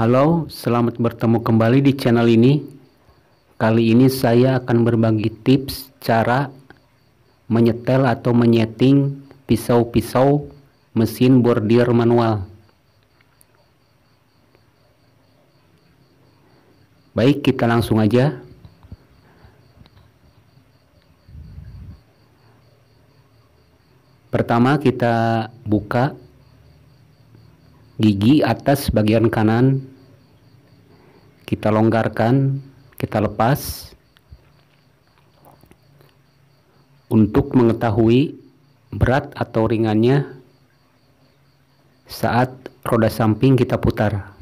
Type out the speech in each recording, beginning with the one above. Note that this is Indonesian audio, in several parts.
Halo, selamat bertemu kembali di channel ini. Kali ini saya akan berbagi tips cara menyetel atau menyeting pisau-pisau mesin bordir manual. Baik, kita langsung aja. Pertama kita buka gigi atas bagian kanan kita longgarkan kita lepas untuk mengetahui berat atau ringannya saat roda samping kita putar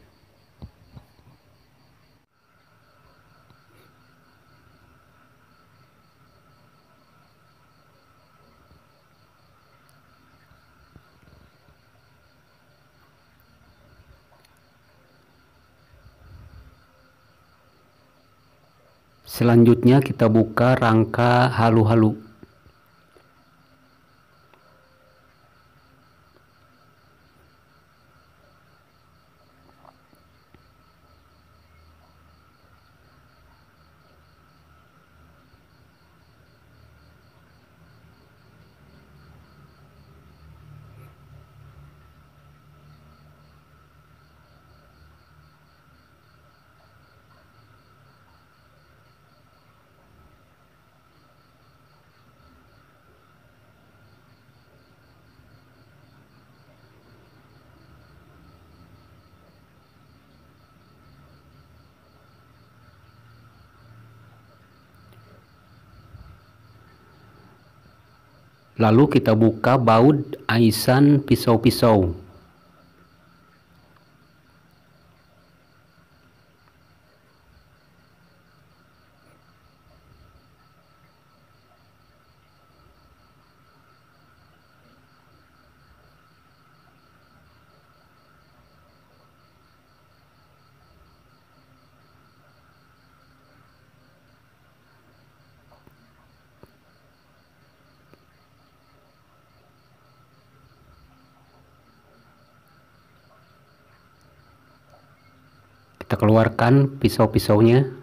Selanjutnya kita buka rangka halu-halu. Lalu kita buka baut aisan pisau-pisau. keluarkan pisau-pisaunya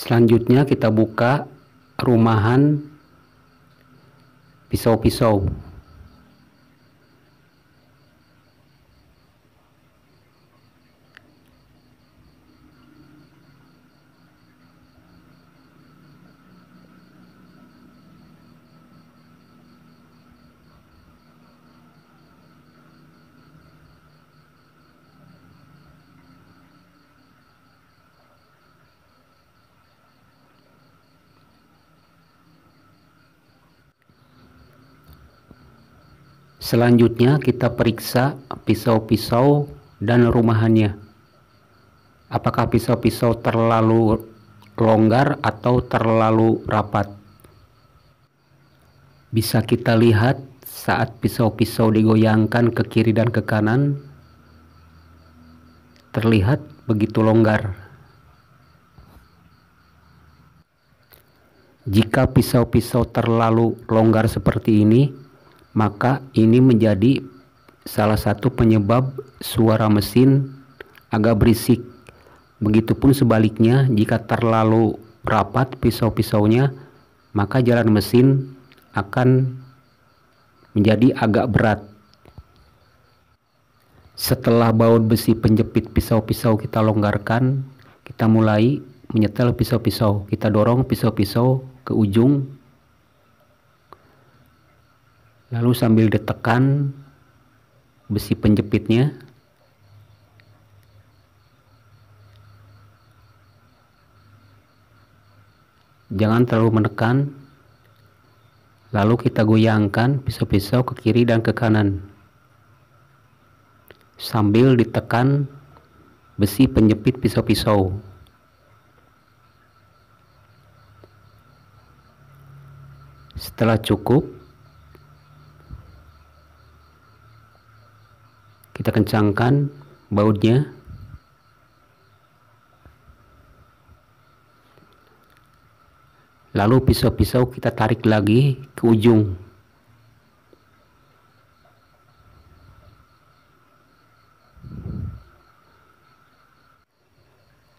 Selanjutnya kita buka rumahan pisau-pisau. Selanjutnya kita periksa pisau-pisau dan rumahannya. Apakah pisau-pisau terlalu longgar atau terlalu rapat? Bisa kita lihat saat pisau-pisau digoyangkan ke kiri dan ke kanan terlihat begitu longgar. Jika pisau-pisau terlalu longgar seperti ini, maka ini menjadi salah satu penyebab suara mesin agak berisik. Begitupun sebaliknya, jika terlalu rapat pisau-pisaunya, maka jalan mesin akan menjadi agak berat. Setelah baut besi penjepit pisau-pisau kita longgarkan, kita mulai menyetel pisau-pisau. Kita dorong pisau-pisau ke ujung Lalu sambil ditekan besi penjepitnya jangan terlalu menekan lalu kita goyangkan pisau-pisau ke kiri dan ke kanan sambil ditekan besi penjepit pisau-pisau setelah cukup kita kencangkan bautnya lalu pisau-pisau kita tarik lagi ke ujung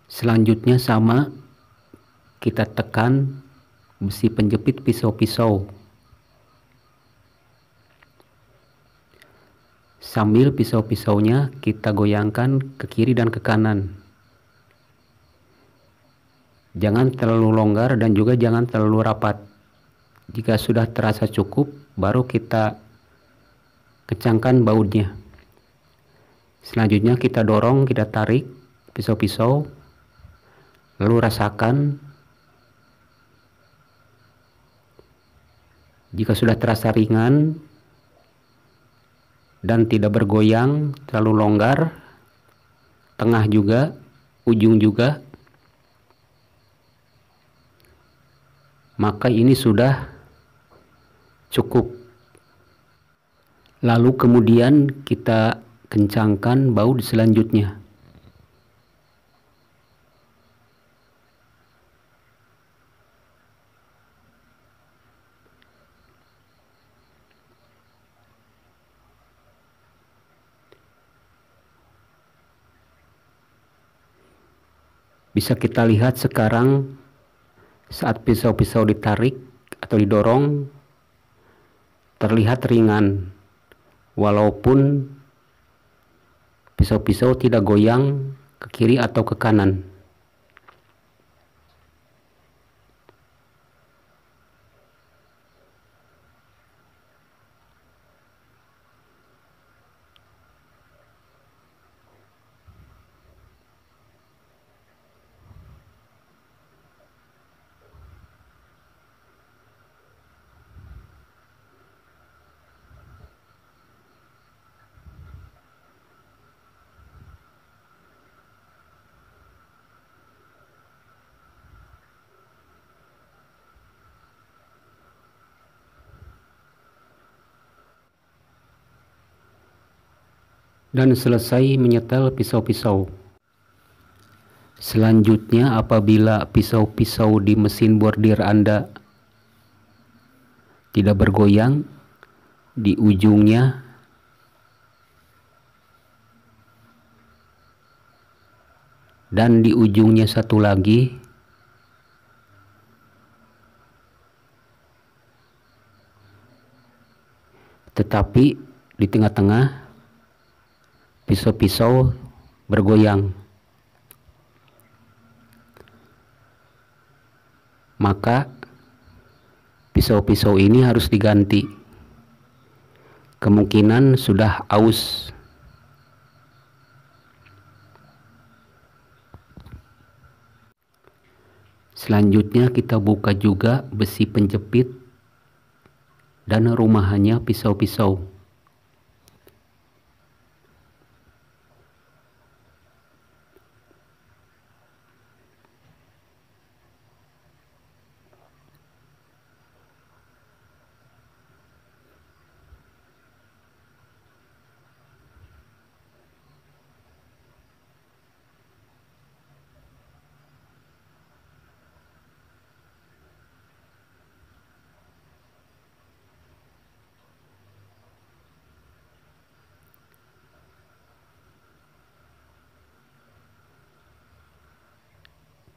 selanjutnya sama kita tekan besi penjepit pisau-pisau Sambil pisau-pisaunya kita goyangkan ke kiri dan ke kanan. Jangan terlalu longgar dan juga jangan terlalu rapat. Jika sudah terasa cukup, baru kita kecangkan bautnya. Selanjutnya kita dorong, kita tarik pisau-pisau, lalu rasakan. Jika sudah terasa ringan, dan tidak bergoyang terlalu longgar tengah juga ujung juga maka ini sudah cukup lalu kemudian kita kencangkan bau selanjutnya bisa kita lihat sekarang saat pisau-pisau ditarik atau didorong terlihat ringan walaupun pisau-pisau tidak goyang ke kiri atau ke kanan. dan selesai menyetel pisau-pisau. Selanjutnya apabila pisau-pisau di mesin bordir Anda tidak bergoyang di ujungnya dan di ujungnya satu lagi tetapi di tengah-tengah pisau-pisau bergoyang. Maka pisau-pisau ini harus diganti. Kemungkinan sudah aus. Selanjutnya kita buka juga besi penjepit dan rumahannya pisau-pisau.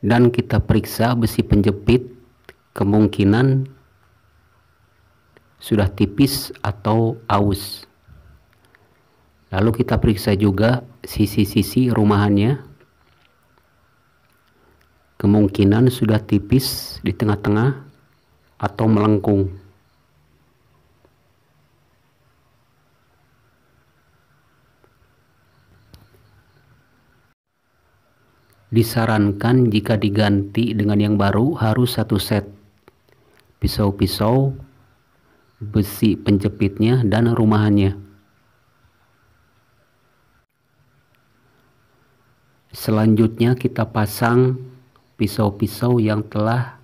dan kita periksa besi penjepit kemungkinan sudah tipis atau aus lalu kita periksa juga sisi-sisi rumahannya kemungkinan sudah tipis di tengah-tengah atau melengkung Disarankan jika diganti dengan yang baru harus satu set pisau-pisau, besi penjepitnya, dan rumahannya. Selanjutnya kita pasang pisau-pisau yang telah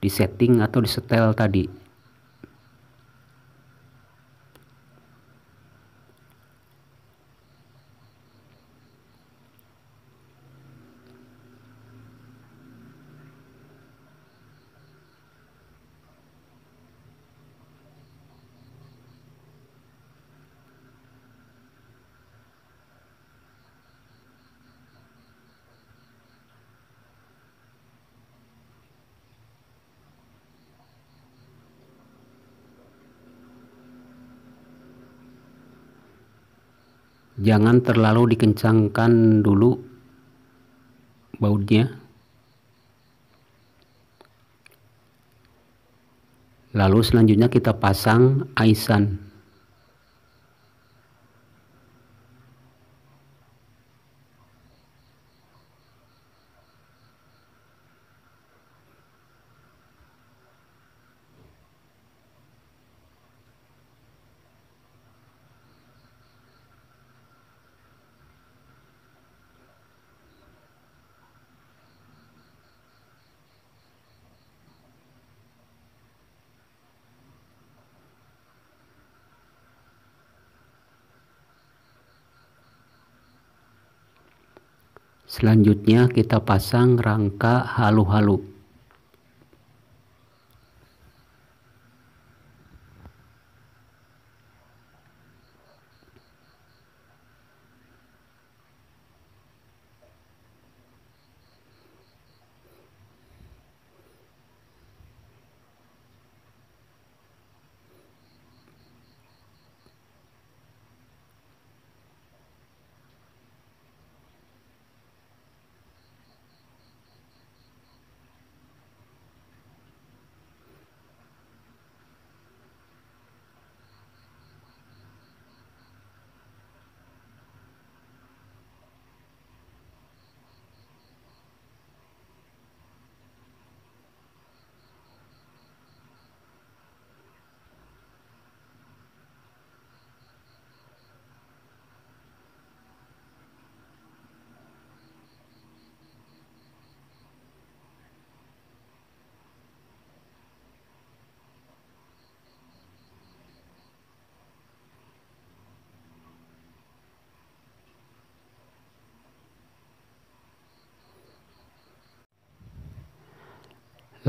disetting atau disetel tadi. jangan terlalu dikencangkan dulu bautnya lalu selanjutnya kita pasang aisan Selanjutnya kita pasang rangka halu-halu.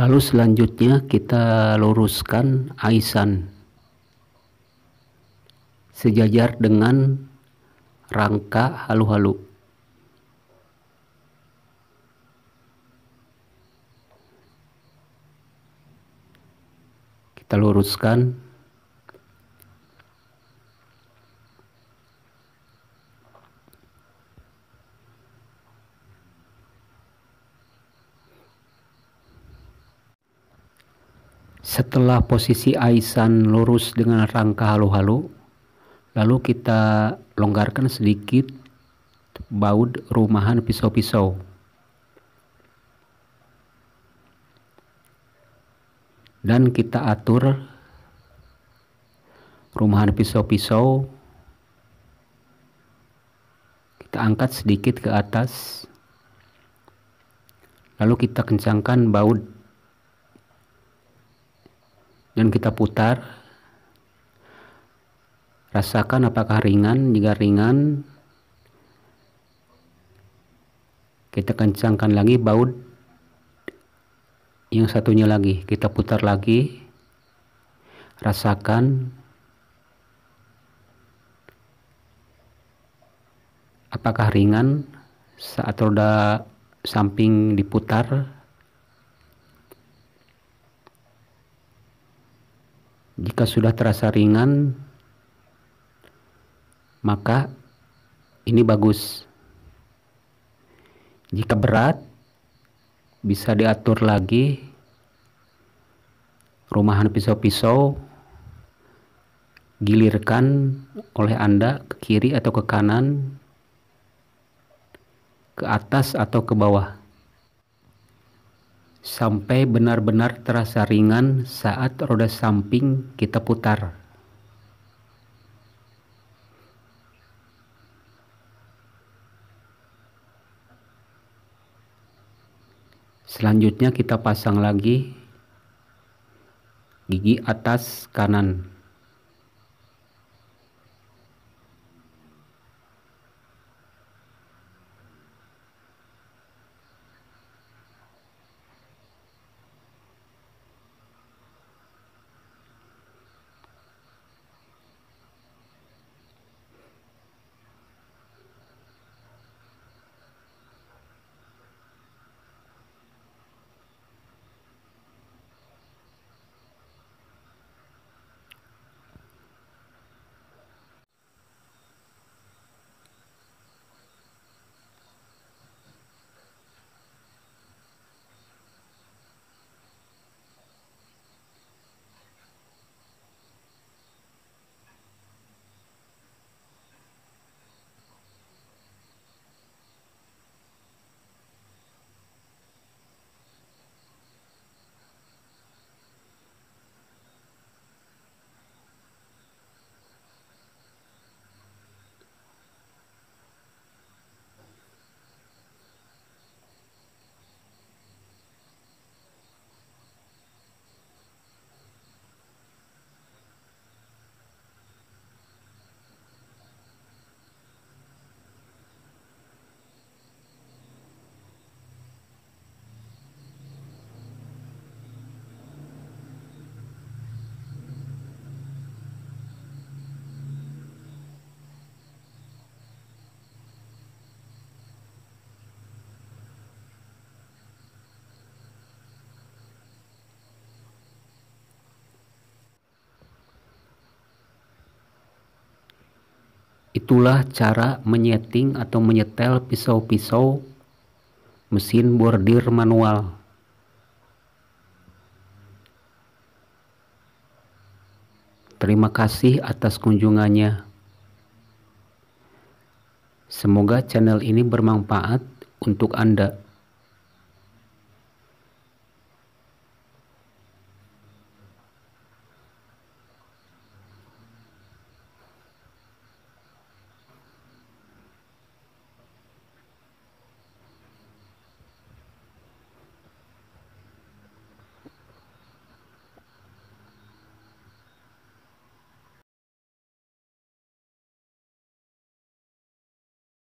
Lalu selanjutnya kita luruskan aisan sejajar dengan rangka halu-halu. Kita luruskan setelah posisi aisan lurus dengan rangka halu-halu, lalu kita longgarkan sedikit baut rumahan pisau-pisau dan kita atur rumahan pisau-pisau kita angkat sedikit ke atas lalu kita kencangkan baut dan kita putar rasakan apakah ringan jika ringan kita kencangkan lagi baut yang satunya lagi kita putar lagi rasakan apakah ringan saat roda samping diputar Jika sudah terasa ringan, maka ini bagus. Jika berat, bisa diatur lagi rumahan pisau-pisau gilirkan oleh Anda ke kiri atau ke kanan, ke atas atau ke bawah sampai benar-benar terasa ringan saat roda samping kita putar. Selanjutnya kita pasang lagi gigi atas kanan. Itulah cara menyeting atau menyetel pisau-pisau mesin bordir manual. Terima kasih atas kunjungannya. Semoga channel ini bermanfaat untuk Anda.